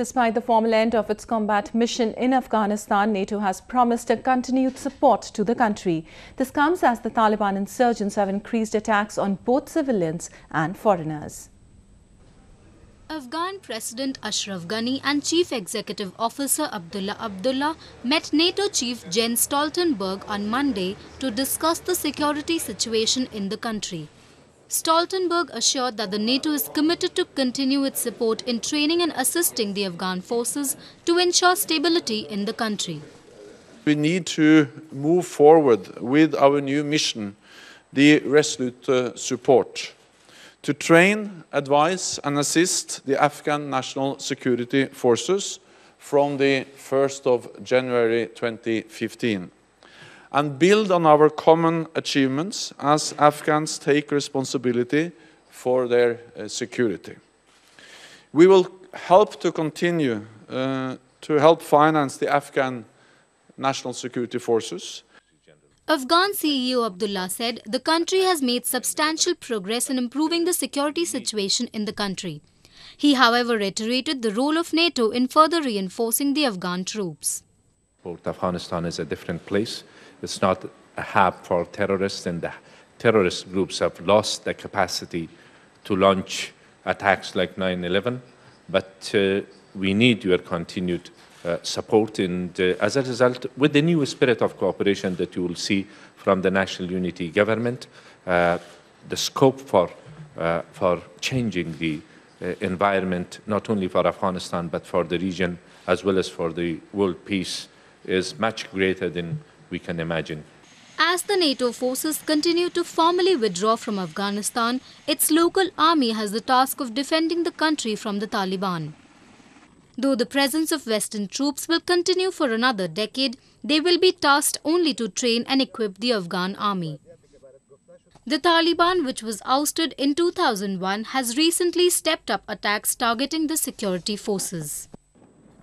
Despite the formal end of its combat mission in Afghanistan, NATO has promised a continued support to the country. This comes as the Taliban insurgents have increased attacks on both civilians and foreigners. Afghan President Ashraf Ghani and Chief Executive Officer Abdullah Abdullah met NATO Chief Jens Stoltenberg on Monday to discuss the security situation in the country. Stoltenberg assured that the NATO is committed to continue its support in training and assisting the Afghan forces to ensure stability in the country. We need to move forward with our new mission, the Resolute uh, Support, to train, advise and assist the Afghan National Security Forces from the 1st of January 2015 and build on our common achievements as Afghans take responsibility for their uh, security. We will help to continue uh, to help finance the Afghan national security forces. Afghan CEO Abdullah said the country has made substantial progress in improving the security situation in the country. He, however, reiterated the role of NATO in further reinforcing the Afghan troops. Afghanistan is a different place it's not a hub for terrorists, and the terrorist groups have lost the capacity to launch attacks like 9-11. But uh, we need your continued uh, support, and uh, as a result, with the new spirit of cooperation that you will see from the National Unity Government, uh, the scope for, uh, for changing the environment, not only for Afghanistan, but for the region, as well as for the world peace, is much greater than we can imagine. As the NATO forces continue to formally withdraw from Afghanistan, its local army has the task of defending the country from the Taliban. Though the presence of Western troops will continue for another decade, they will be tasked only to train and equip the Afghan army. The Taliban, which was ousted in 2001, has recently stepped up attacks targeting the security forces.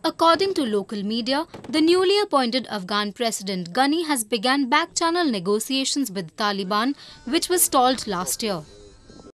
According to local media, the newly appointed Afghan President Ghani has begun back-channel negotiations with Taliban, which was stalled last year.